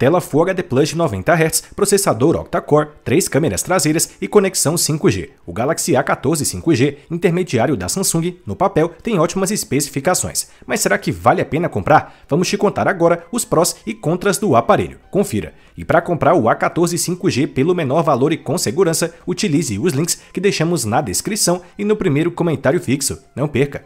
tela Full HD Plus de 90 Hz, processador octa-core, 3 câmeras traseiras e conexão 5G. O Galaxy A14 5G, intermediário da Samsung, no papel tem ótimas especificações. Mas será que vale a pena comprar? Vamos te contar agora os prós e contras do aparelho. Confira. E para comprar o A14 5G pelo menor valor e com segurança, utilize os links que deixamos na descrição e no primeiro comentário fixo. Não perca!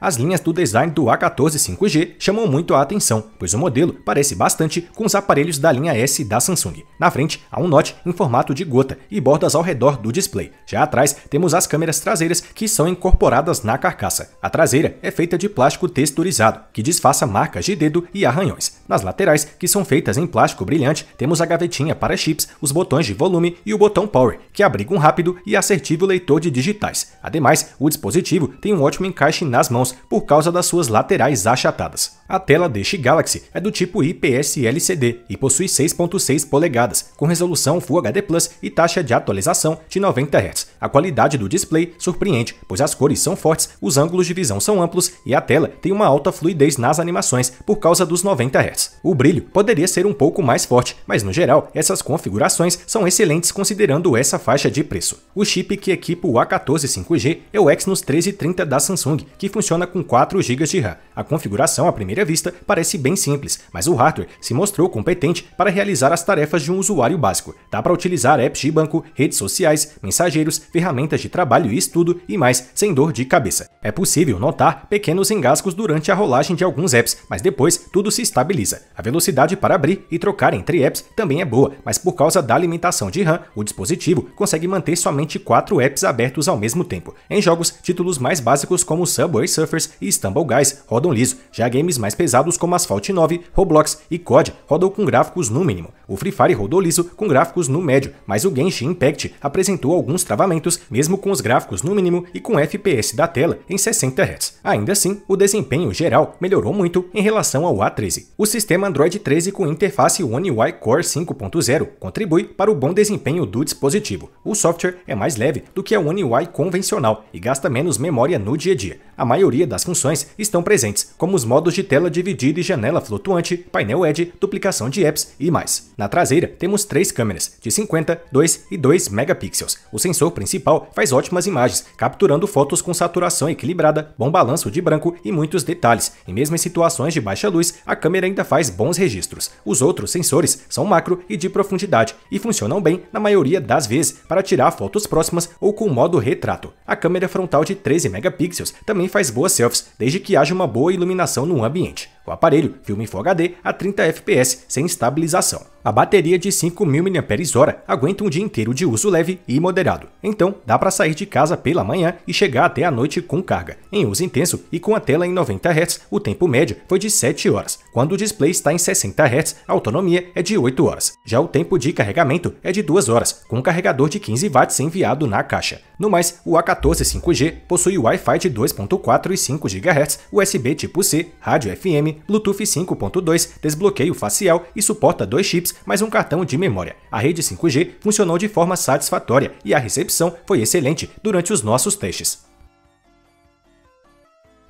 As linhas do design do A14 5G chamam muito a atenção, pois o modelo parece bastante com os aparelhos da linha S da Samsung. Na frente, há um note em formato de gota e bordas ao redor do display. Já atrás, temos as câmeras traseiras que são incorporadas na carcaça. A traseira é feita de plástico texturizado, que disfarça marcas de dedo e arranhões. Nas laterais, que são feitas em plástico brilhante, temos a gavetinha para chips, os botões de volume e o botão power, que abriga um rápido e assertivo leitor de digitais. Ademais, o dispositivo tem um ótimo encaixe nas mãos por causa das suas laterais achatadas. A tela deste Galaxy é do tipo IPS LCD e possui 6.6 polegadas polegadas, com resolução Full HD Plus e taxa de atualização de 90 Hz. A qualidade do display surpreende, pois as cores são fortes, os ângulos de visão são amplos e a tela tem uma alta fluidez nas animações por causa dos 90 Hz. O brilho poderia ser um pouco mais forte, mas no geral, essas configurações são excelentes considerando essa faixa de preço. O chip que equipa o A14 5G é o Exynos 1330 da Samsung, que funciona com 4 GB de RAM. A configuração à primeira vista parece bem simples, mas o hardware se mostrou competente para realizar as tarefas de um usuário básico. Dá para utilizar apps de banco, redes sociais, mensageiros, ferramentas de trabalho e estudo e mais, sem dor de cabeça. É possível notar pequenos engasgos durante a rolagem de alguns apps, mas depois tudo se estabiliza. A velocidade para abrir e trocar entre apps também é boa, mas por causa da limitação de RAM, o dispositivo consegue manter somente quatro apps abertos ao mesmo tempo. Em jogos, títulos mais básicos como Subway Surfers e Stumble Guys rodam liso, já games mais pesados como Asphalt 9, Roblox e COD rodam com gráficos no mínimo. O Free Fire rodou rodou liso com gráficos no médio, mas o Genshin Impact apresentou alguns travamentos, mesmo com os gráficos no mínimo e com FPS da tela em 60 Hz. Ainda assim, o desempenho geral melhorou muito em relação ao A13. O sistema Android 13 com interface One UI Core 5.0 contribui para o bom desempenho do dispositivo. O software é mais leve do que a One UI convencional e gasta menos memória no dia a dia. A maioria das funções estão presentes, como os modos de tela dividida e janela flutuante, painel Edge, duplicação de apps e mais. Na traseira, temos três câmeras, de 50, 2 e 2 megapixels. O sensor principal faz ótimas imagens, capturando fotos com saturação equilibrada, bom balanço de branco e muitos detalhes, e mesmo em situações de baixa luz, a câmera ainda faz bons registros. Os outros sensores são macro e de profundidade, e funcionam bem na maioria das vezes para tirar fotos próximas ou com modo retrato. A câmera frontal de 13 megapixels também faz boas selfies, desde que haja uma boa iluminação no ambiente. O aparelho filma em Full HD a 30 fps sem estabilização. A bateria de 5.000 mAh aguenta um dia inteiro de uso leve e moderado, então dá para sair de casa pela manhã e chegar até a noite com carga. Em uso intenso e com a tela em 90 Hz, o tempo médio foi de 7 horas. Quando o display está em 60 Hz, a autonomia é de 8 horas. Já o tempo de carregamento é de 2 horas, com um carregador de 15 watts enviado na caixa. No mais, o A14 5G possui Wi-Fi de 2.4 e 5 GHz, USB tipo C, rádio FM Bluetooth 5.2, desbloqueio facial e suporta dois chips mais um cartão de memória. A rede 5G funcionou de forma satisfatória e a recepção foi excelente durante os nossos testes.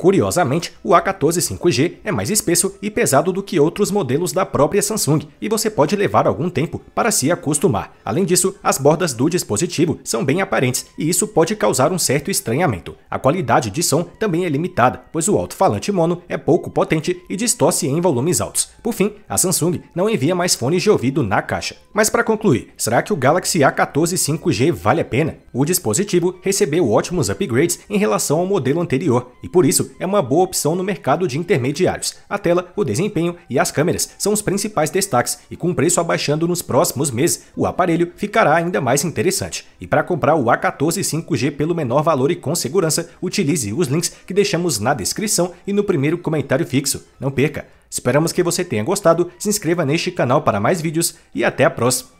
Curiosamente, o A14 5G é mais espesso e pesado do que outros modelos da própria Samsung, e você pode levar algum tempo para se acostumar. Além disso, as bordas do dispositivo são bem aparentes, e isso pode causar um certo estranhamento. A qualidade de som também é limitada, pois o alto-falante mono é pouco potente e distorce em volumes altos. Por fim, a Samsung não envia mais fones de ouvido na caixa. Mas para concluir, será que o Galaxy A14 5G vale a pena? O dispositivo recebeu ótimos upgrades em relação ao modelo anterior, e por isso é uma boa opção no mercado de intermediários. A tela, o desempenho e as câmeras são os principais destaques, e com o preço abaixando nos próximos meses, o aparelho ficará ainda mais interessante. E para comprar o A14 5G pelo menor valor e com segurança, utilize os links que deixamos na descrição e no primeiro comentário fixo. Não perca! Esperamos que você tenha gostado, se inscreva neste canal para mais vídeos e até a próxima!